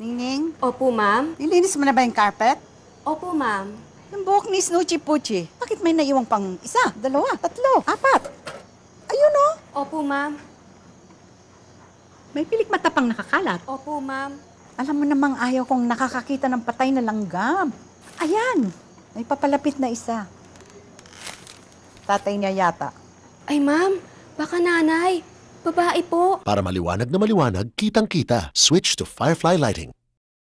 Ningning? Opo, ma'am. Nilinis mo na ba yung carpet? Opo, ma'am. Yung buhok ni Snoochie Pucci, bakit may naiwang pang isa, dalawa, tatlo, apat? Ayun, no? Oh. Opo, ma'am. May pilik mata pang nakakalat. Opo, ma'am. Alam mo namang ayaw kong nakakakita ng patay na langgam. Ayan, may papalapit na isa. Tatay niya yata. Ay, ma'am, baka nanay. Babae po. Para maliwanag na maliwanag, kitang-kita. Switch to Firefly Lighting.